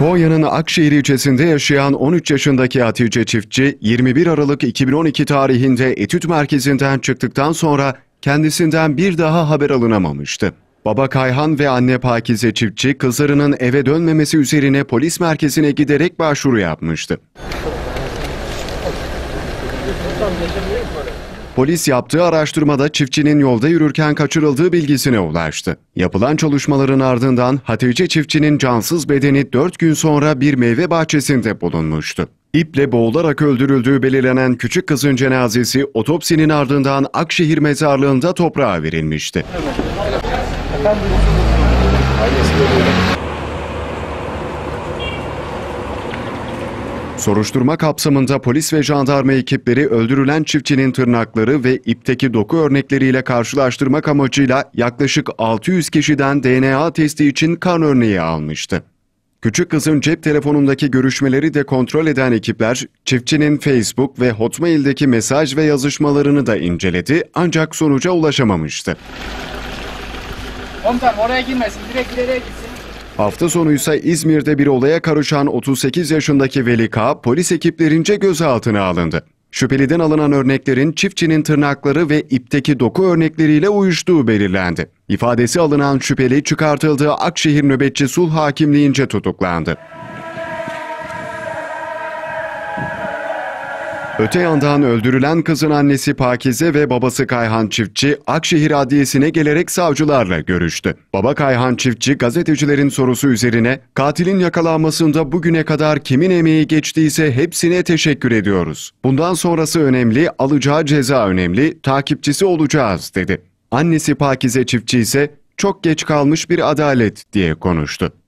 Konya'nın Akşehir ilçesinde yaşayan 13 yaşındaki Hatice Çiftçi, 21 Aralık 2012 tarihinde etüt merkezinden çıktıktan sonra kendisinden bir daha haber alınamamıştı. Baba Kayhan ve anne Pakize Çiftçi kızlarının eve dönmemesi üzerine polis merkezine giderek başvuru yapmıştı. Polis yaptığı araştırmada çiftçinin yolda yürürken kaçırıldığı bilgisine ulaştı. Yapılan çalışmaların ardından Hatice çiftçinin cansız bedeni 4 gün sonra bir meyve bahçesinde bulunmuştu. İple boğularak öldürüldüğü belirlenen küçük kızın cenazesi otopsinin ardından Akşehir mezarlığında toprağa verilmişti. Evet. Efendim, Soruşturma kapsamında polis ve jandarma ekipleri öldürülen çiftçinin tırnakları ve ipteki doku örnekleriyle karşılaştırmak amacıyla yaklaşık 600 kişiden DNA testi için kan örneği almıştı. Küçük kızın cep telefonundaki görüşmeleri de kontrol eden ekipler, çiftçinin Facebook ve Hotmail'deki mesaj ve yazışmalarını da inceledi ancak sonuca ulaşamamıştı. Komutanım oraya girmesin, direkt ileriye gitsin. Hafta sonu ise İzmir'de bir olaya karışan 38 yaşındaki Veli K. polis ekiplerince gözaltına alındı. Şüpheliden alınan örneklerin çiftçinin tırnakları ve ipteki doku örnekleriyle uyuştuğu belirlendi. İfadesi alınan şüpheli çıkartıldığı Akşehir Nöbetçi Sulh Hakimliğince tutuklandı. Öte yandan öldürülen kızın annesi Pakize ve babası Kayhan Çiftçi Akşehir Adliyesi'ne gelerek savcılarla görüştü. Baba Kayhan Çiftçi gazetecilerin sorusu üzerine katilin yakalanmasında bugüne kadar kimin emeği geçtiyse hepsine teşekkür ediyoruz. Bundan sonrası önemli, alacağı ceza önemli, takipçisi olacağız dedi. Annesi Pakize Çiftçi ise çok geç kalmış bir adalet diye konuştu.